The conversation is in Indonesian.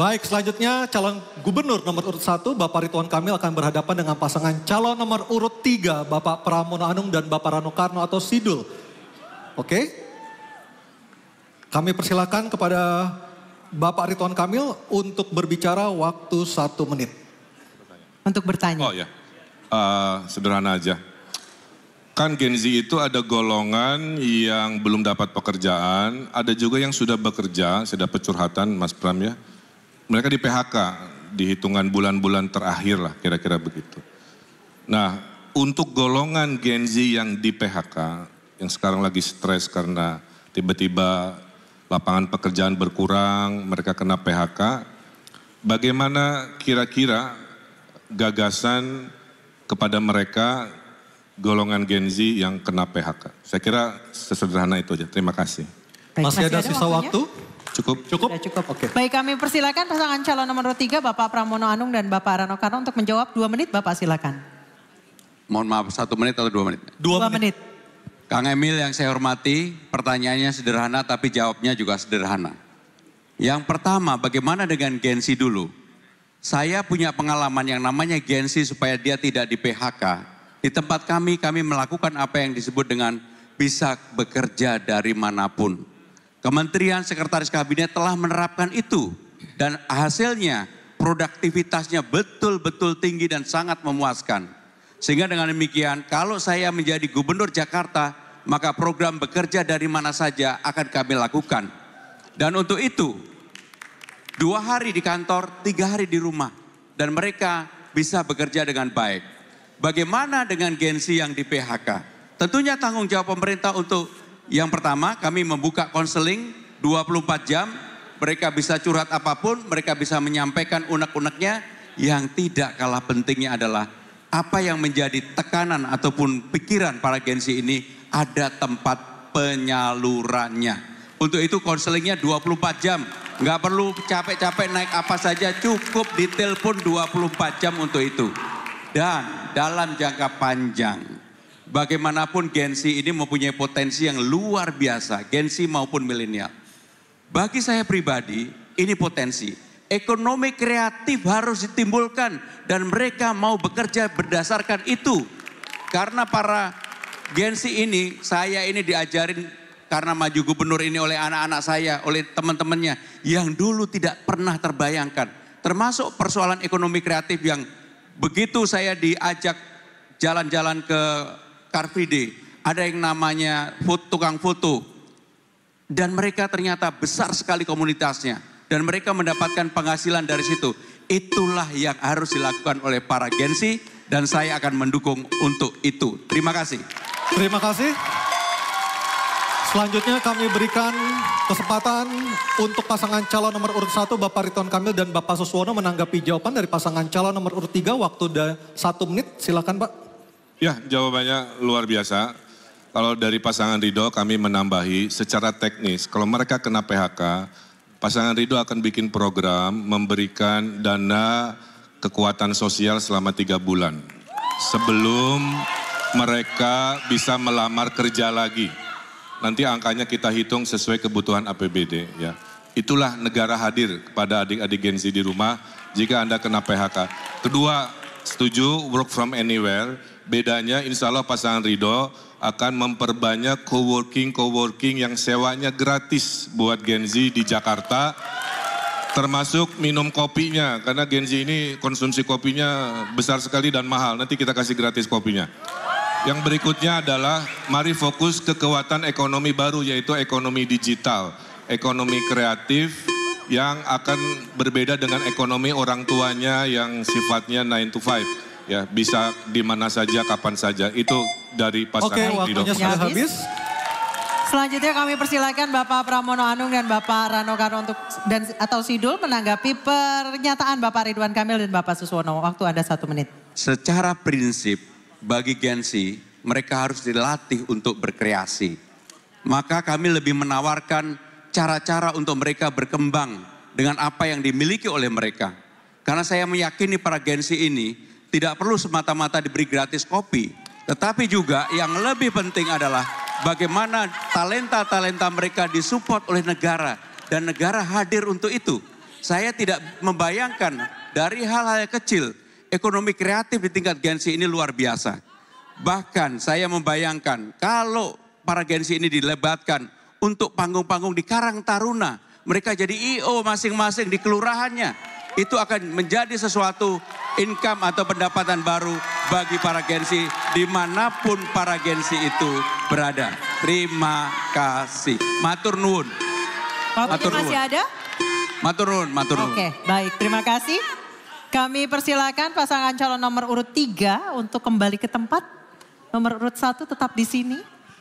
Baik, selanjutnya calon gubernur nomor urut 1 Bapak Rituan Kamil akan berhadapan dengan pasangan calon nomor urut 3 Bapak Pramono Anung dan Bapak Rano Karno atau Sidul. Oke? Kami persilakan kepada Bapak Rituan Kamil untuk berbicara waktu satu menit. Untuk bertanya. Oh ya, uh, sederhana aja. Kan Gen Z itu ada golongan yang belum dapat pekerjaan, ada juga yang sudah bekerja, sudah pecurhatan Mas Pram ya mereka di PHK di hitungan bulan-bulan terakhir lah kira-kira begitu. Nah, untuk golongan Gen Z yang di PHK yang sekarang lagi stres karena tiba-tiba lapangan pekerjaan berkurang, mereka kena PHK, bagaimana kira-kira gagasan kepada mereka golongan Gen Z yang kena PHK? Saya kira sesederhana itu aja. Terima kasih. masih, ada, sisa waktu? Cukup? Cukup. Sudah cukup. Oke. Baik kami persilakan pasangan calon nomor tiga Bapak Pramono Anung dan Bapak Rano Karno untuk menjawab dua menit Bapak silakan. Mohon maaf satu menit atau dua menit? Dua, dua menit. menit. Kang Emil yang saya hormati pertanyaannya sederhana tapi jawabnya juga sederhana. Yang pertama bagaimana dengan Gensi dulu? Saya punya pengalaman yang namanya Gensi supaya dia tidak di PHK. Di tempat kami, kami melakukan apa yang disebut dengan bisa bekerja dari manapun. Kementerian Sekretaris Kabinet telah menerapkan itu dan hasilnya produktivitasnya betul-betul tinggi dan sangat memuaskan. Sehingga dengan demikian kalau saya menjadi gubernur Jakarta maka program bekerja dari mana saja akan kami lakukan. Dan untuk itu dua hari di kantor, tiga hari di rumah. Dan mereka bisa bekerja dengan baik. Bagaimana dengan gensi yang di PHK? Tentunya tanggung jawab pemerintah untuk yang pertama, kami membuka konseling 24 jam. Mereka bisa curhat apapun, mereka bisa menyampaikan unek-uneknya. Yang tidak kalah pentingnya adalah apa yang menjadi tekanan ataupun pikiran para gensi ini ada tempat penyalurannya. Untuk itu konselingnya 24 jam. Nggak perlu capek-capek naik apa saja, cukup ditelepon 24 jam untuk itu. Dan dalam jangka panjang, bagaimanapun Gen Z ini mempunyai potensi yang luar biasa, Gen Z maupun milenial. Bagi saya pribadi, ini potensi. Ekonomi kreatif harus ditimbulkan dan mereka mau bekerja berdasarkan itu. Karena para Gen Z ini, saya ini diajarin karena maju gubernur ini oleh anak-anak saya, oleh teman-temannya yang dulu tidak pernah terbayangkan. Termasuk persoalan ekonomi kreatif yang begitu saya diajak jalan-jalan ke Car Free Day. ada yang namanya food, tukang foto. Dan mereka ternyata besar sekali komunitasnya. Dan mereka mendapatkan penghasilan dari situ. Itulah yang harus dilakukan oleh para Gensi. Dan saya akan mendukung untuk itu. Terima kasih. Terima kasih. Selanjutnya kami berikan kesempatan untuk pasangan calon nomor urut 1 Bapak Riton Kamil dan Bapak Suswono menanggapi jawaban dari pasangan calon nomor urut 3 waktu 1 menit. Silakan Pak. Ya, jawabannya luar biasa. Kalau dari pasangan Ridho kami menambahi secara teknis, kalau mereka kena PHK, pasangan Ridho akan bikin program memberikan dana kekuatan sosial selama tiga bulan. Sebelum mereka bisa melamar kerja lagi. Nanti angkanya kita hitung sesuai kebutuhan APBD ya. Itulah negara hadir kepada adik-adik Gen Z di rumah jika Anda kena PHK. Kedua, Setuju work from anywhere. Bedanya insya Allah pasangan Ridho akan memperbanyak co-working-co-working yang sewanya gratis buat Gen Z di Jakarta. Termasuk minum kopinya, karena Gen Z ini konsumsi kopinya besar sekali dan mahal. Nanti kita kasih gratis kopinya. Yang berikutnya adalah mari fokus ke kekuatan ekonomi baru yaitu ekonomi digital, ekonomi kreatif, yang akan berbeda dengan ekonomi orang tuanya yang sifatnya 9 to 5 ya bisa di mana saja kapan saja itu dari pasangan Oke, waktunya sudah ya, habis. Selanjutnya kami persilakan Bapak Pramono Anung dan Bapak Rano Karno untuk dan atau Sidul menanggapi pernyataan Bapak Ridwan Kamil dan Bapak Suswono. Waktu ada satu menit. Secara prinsip bagi Gensi mereka harus dilatih untuk berkreasi. Maka kami lebih menawarkan cara-cara untuk mereka berkembang dengan apa yang dimiliki oleh mereka. Karena saya meyakini para gensi ini tidak perlu semata-mata diberi gratis kopi, tetapi juga yang lebih penting adalah bagaimana talenta-talenta mereka disupport oleh negara dan negara hadir untuk itu. Saya tidak membayangkan dari hal-hal kecil ekonomi kreatif di tingkat Gensi ini luar biasa. Bahkan saya membayangkan kalau para Gensi ini dilebatkan untuk panggung-panggung di Karang Taruna. Mereka jadi IO masing-masing di kelurahannya. Itu akan menjadi sesuatu income atau pendapatan baru bagi para gensi dimanapun para gensi itu berada. Terima kasih. Matur nuwun. Matur nuwun. Masih ada? Matur nuwun, matur nuwun. Oke, baik. Terima kasih. Kami persilakan pasangan calon nomor urut tiga untuk kembali ke tempat. Nomor urut satu tetap di sini.